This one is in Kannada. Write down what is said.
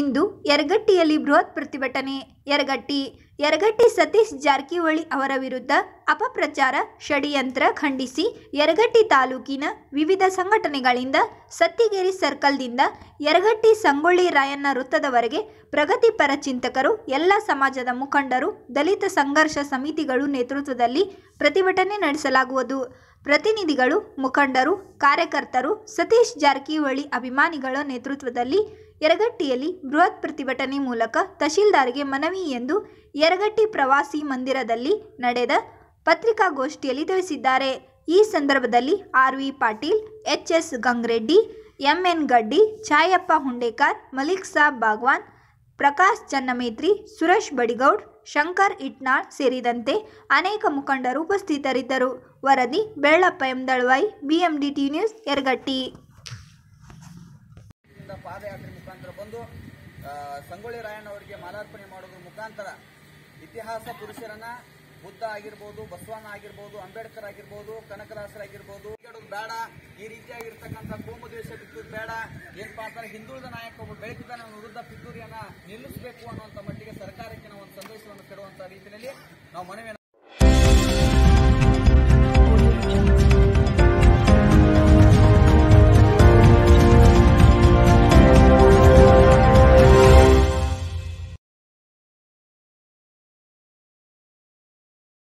ಇಂದು ಯರಗಟ್ಟಿಯಲ್ಲಿ ಬೃಹತ್ ಪ್ರತಿಭಟನೆ ಯರಗಟ್ಟಿ ಯರಗಟ್ಟಿ ಸತೀಶ್ ಜಾರಕಿಹೊಳಿ ಅವರ ವಿರುದ್ಧ ಅಪಪ್ರಚಾರ ಷಡ್ಯಂತ್ರ ಖಂಡಿಸಿ ಯರಗಟ್ಟಿ ತಾಲೂಕಿನ ವಿವಿಧ ಸಂಘಟನೆಗಳಿಂದ ಸತ್ತಿಗೇರಿ ಸರ್ಕಲ್ದಿಂದ ಯರಗಟ್ಟಿ ಸಂಗೊಳ್ಳಿ ರಾಯಣ್ಣ ವೃತ್ತದವರೆಗೆ ಪ್ರಗತಿಪರ ಚಿಂತಕರು ಎಲ್ಲ ಸಮಾಜದ ಮುಖಂಡರು ದಲಿತ ಸಂಘರ್ಷ ಸಮಿತಿಗಳು ನೇತೃತ್ವದಲ್ಲಿ ಪ್ರತಿಭಟನೆ ನಡೆಸಲಾಗುವುದು ಪ್ರತಿನಿಧಿಗಳು ಮುಖಂಡರು ಕಾರ್ಯಕರ್ತರು ಸತೀಶ್ ಜಾರಕಿಹೊಳಿ ಅಭಿಮಾನಿಗಳ ನೇತೃತ್ವದಲ್ಲಿ ಯರಗಟ್ಟಿಯಲ್ಲಿ ಬೃಹತ್ ಪ್ರತಿಭಟನೆ ಮೂಲಕ ತಹಶೀಲ್ದಾರ್ಗೆ ಮನವಿ ಮನವಿ ಎಂದು ಯರಗಟ್ಟಿ ಪ್ರವಾಸಿ ಮಂದಿರದಲ್ಲಿ ನಡೆದ ಪತ್ರಿಕಾಗೋಷ್ಠಿಯಲ್ಲಿ ತಿಳಿಸಿದ್ದಾರೆ ಈ ಸಂದರ್ಭದಲ್ಲಿ R V Patil H S Gangreddy MN Gaddi Chhayappa ಹುಂಡೇಕರ್ Malik Sab ಭಾಗ್ವಾನ್ Prakash ಚನ್ನಮೇತ್ರಿ Suresh ಬಡಿಗೌಡ್ Shankar Itnal ಸೇರಿದಂತೆ ಅನೇಕ ಮುಖಂಡರು ಉಪಸ್ಥಿತರಿದ್ದರು ವರದಿ Bellappa BMD BMDT news Eragatti Sangolli ಅವರಿಗೆ ಮಾಲಾರ್ಪಣೆ ಮಾಡೋದ್ರ ಮುಖಾಂತರ ಇತಿಹಾಸ ಪುರುಷರನ್ನ ಬುದ್ಧ ಆಗಿರ್ಬೋದು ಬಸವಣ್ಣ ಆಗಿರ್ಬೋದು ಅಂಬೇಡ್ಕರ್ ಆಗಿರ್ಬೋದು ಕನಕದಾಸರಾಗಿರ್ಬೋದು ಬೇಡ ಈ ರೀತಿಯಾಗಿರ್ತಕ್ಕಂಥ ಕೋಮು ದ್ವೇಷ ಬಿತ್ತುದು ಬೇಡ ಏನಪ್ಪಾ ಅಂದ್ರೆ ಹಿಂದುಳಿದ ನಾಯಕ ಒಬ್ಬ ನಾವು ವಿರುದ್ಧ ಪಿತೂರಿಯನ್ನ ನಿಲ್ಲಿಸಬೇಕು ಅನ್ನುವಂಥ ಮಟ್ಟಿಗೆ ಸರ್ಕಾರಕ್ಕೆ ನಾವು ಒಂದು ಸಂದೇಶವನ್ನು ಕೊಡುವಂತಹ ರೀತಿಯಲ್ಲಿ ನಾವು ಮನವಿಯನ್ನು